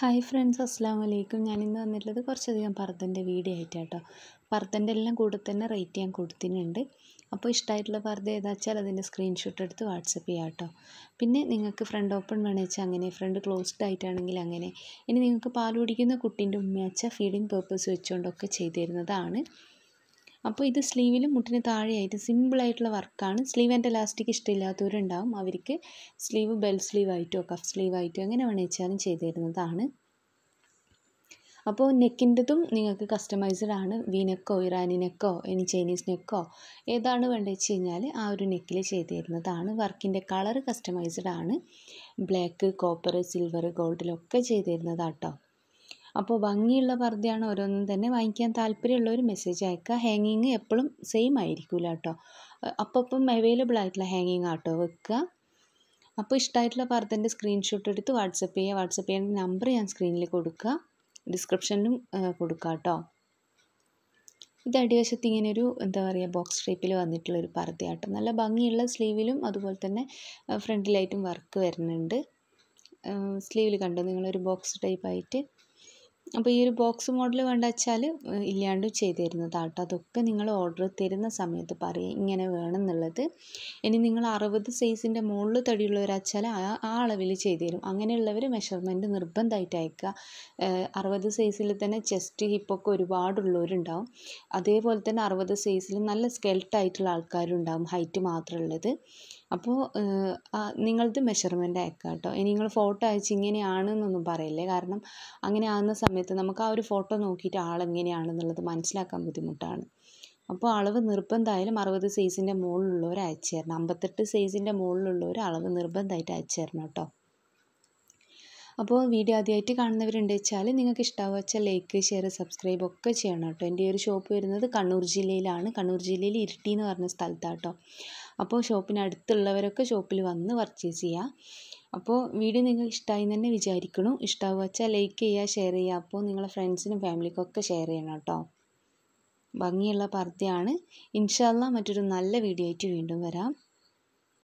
hi friends അസ്സാം വലൈക്കും ഞാൻ ഇന്ന് വന്നിട്ടുള്ളത് കുറച്ചധികം പർദ്ദൻ്റെ വീഡിയോ ആയിട്ടാണ് കേട്ടോ പർദ്ദൻ്റെ എല്ലാം കൂടെ തന്നെ റേറ്റ് ഞാൻ കൊടുത്തിട്ടുണ്ട് അപ്പോൾ ഇഷ്ടമായിട്ടുള്ള പർദ്ദ ഏതാ വെച്ചാൽ അതിൻ്റെ സ്ക്രീൻഷോട്ട് എടുത്ത് വാട്സപ്പ് ചെയ്യാം കേട്ടോ പിന്നെ നിങ്ങൾക്ക് ഫ്രണ്ട് ഓപ്പൺ വേണമെന്ന് വെച്ചാൽ അങ്ങനെ ഫ്രണ്ട് ക്ലോസ്ഡ് ആയിട്ടാണെങ്കിൽ അങ്ങനെ ഇനി നിങ്ങൾക്ക് പാൽ കുടിക്കുന്ന കുട്ടീൻ്റെ ഉമ്മയാച്ച ഫീഡിങ് പേർപ്പസ് വെച്ചുകൊണ്ടൊക്കെ ചെയ്തിരുന്നതാണ് അപ്പോൾ ഇത് സ്ലീവിലും മുട്ടിന് താഴെയായിട്ട് സിമ്പിളായിട്ടുള്ള വർക്കാണ് സ്ലീവ് ആൻഡ് എലാസ്റ്റിക് ഇഷ്ടമില്ലാത്തവരുണ്ടാവും അവർക്ക് സ്ലീവ് ബെൽ സ്ലീവായിട്ടോ കഫ് സ്ലീവായിട്ടോ എങ്ങനെ വേണമെച്ചാലും ചെയ്തു തരുന്നതാണ് അപ്പോൾ നെക്കിൻ്റെതും നിങ്ങൾക്ക് കസ്റ്റമൈസ്ഡ് ആണ് വീനെക്കോ ഇറാനി നെക്കോ ഇനി ചൈനീസ് നെക്കോ ഏതാണ് വേണ്ടത് വെച്ച് കഴിഞ്ഞാൽ ആ ഒരു നെക്കിൽ ചെയ്തു തരുന്നതാണ് വർക്കിൻ്റെ കളർ കസ്റ്റമൈസ്ഡ് ആണ് ബ്ലാക്ക് കോപ്പർ സിൽവർ ഗോൾഡിലൊക്കെ ചെയ്തു തരുന്നതാട്ടോ അപ്പോൾ ഭംഗിയുള്ള പർദ്ദയാണ് ഓരോന്നും തന്നെ വാങ്ങിക്കാൻ ഒരു മെസ്സേജ് അയക്കുക ഹാങ്ങിങ് എപ്പോഴും സെയിം ആയിരിക്കില്ല കേട്ടോ അപ്പം അവൈലബിൾ ആയിട്ടുള്ള ഹാങ്ങിങ് ആട്ടോ വെക്കുക അപ്പോൾ ഇഷ്ടമായിട്ടുള്ള പർദ്ദൻ്റെ സ്ക്രീൻഷോട്ട് എടുത്ത് വാട്സപ്പ് ചെയ്യുക വാട്സപ്പ് ചെയ്യേണ്ട നമ്പർ ഞാൻ സ്ക്രീനിൽ കൊടുക്കുക ഡിസ്ക്രിപ്ഷനിലും കൊടുക്കുക കേട്ടോ ഇത് അടിവശത്ത് ഇങ്ങനൊരു എന്താ പറയുക ബോക്സ് ഷേപ്പിൽ ഒരു പർദ്ദയാട്ടം നല്ല ഭംഗിയുള്ള സ്ലീവിലും അതുപോലെ തന്നെ ഫ്രണ്ടിലായിട്ടും വർക്ക് വരുന്നുണ്ട് സ്ലീവിൽ കണ്ടോ നിങ്ങളൊരു ബോക്സ് ടൈപ്പായിട്ട് അപ്പോൾ ഈ ഒരു ബോക്സ് മോഡൽ വേണ്ട വെച്ചാൽ ഇല്ലാണ്ട് ചെയ്ത് തരുന്നതാണ് കേട്ടോ അതൊക്കെ നിങ്ങൾ ഓർഡർ തരുന്ന സമയത്ത് പറയുക ഇങ്ങനെ വേണം എന്നുള്ളത് ഇനി നിങ്ങൾ അറുപത് സൈസിൻ്റെ മുകളിൽ തടിയുള്ളവരാച്ചാൽ ആ ആ അളവിൽ ചെയ്ത് തരും അങ്ങനെയുള്ളവർ മെഷർമെൻറ്റ് നിർബന്ധമായിട്ട് അയക്കുക അറുപത് സൈസിൽ തന്നെ ചെസ്റ്റ് ഹിപ്പൊക്കെ ഒരുപാടുള്ളവരുണ്ടാവും അതേപോലെ തന്നെ അറുപത് സൈസിൽ നല്ല സ്കെൽട്ടായിട്ടുള്ള ആൾക്കാരുണ്ടാവും ഹൈറ്റ് മാത്രമുള്ളത് അപ്പോൾ നിങ്ങളത് മെഷർമെൻ്റ് അയക്കാം കേട്ടോ ഇനി നിങ്ങൾ ഫോട്ടോ അയച്ച് ഇങ്ങനെയാണെന്നൊന്നും പറയില്ലേ കാരണം അങ്ങനെ ആകുന്ന സമയത്ത് നമുക്ക് ആ ഒരു ഫോട്ടോ നോക്കിയിട്ട് ആളെങ്ങനെയാണെന്നുള്ളത് മനസ്സിലാക്കാൻ ബുദ്ധിമുട്ടാണ് അപ്പോൾ അളവ് നിർബന്ധമായാലും അറുപത് സൈസിൻ്റെ മുകളിലുള്ളവർ അയച്ചു തരണം അമ്പത്തെട്ട് സൈസിൻ്റെ മുകളിലുള്ളവർ അളവ് നിർബന്ധമായിട്ട് അയച്ചു തരണം കേട്ടോ അപ്പോൾ വീഡിയോ ആദ്യമായിട്ട് കാണുന്നവരുണ്ട് വെച്ചാൽ നിങ്ങൾക്ക് ഇഷ്ടമാവുക വെച്ചാൽ ലൈക്ക് ഷെയർ സബ്സ്ക്രൈബ് ഒക്കെ ചെയ്യണം കേട്ടോ എൻ്റെ ഒരു ഷോപ്പ് വരുന്നത് കണ്ണൂർ ജില്ലയിലാണ് കണ്ണൂർ ജില്ലയിൽ ഇരിട്ടി എന്ന് പറഞ്ഞ സ്ഥലത്താണ് കേട്ടോ അപ്പോൾ ഷോപ്പിന് അടുത്തുള്ളവരൊക്കെ ഷോപ്പിൽ വന്ന് പർച്ചേസ് ചെയ്യുക അപ്പോൾ വീഡിയോ നിങ്ങൾക്ക് ഇഷ്ടമായി തന്നെ വിചാരിക്കണം ഇഷ്ടമാവുക വെച്ചാൽ ലൈക്ക് ചെയ്യുക ഷെയർ ചെയ്യുക അപ്പോൾ നിങ്ങളെ ഫ്രണ്ട്സിനും ഫാമിലിക്കൊക്കെ ഷെയർ ചെയ്യണം കേട്ടോ ഭംഗിയുള്ള പർദ്ധയാണ് ഇൻഷാല്ല മറ്റൊരു നല്ല വീഡിയോ ആയിട്ട് വീണ്ടും വരാം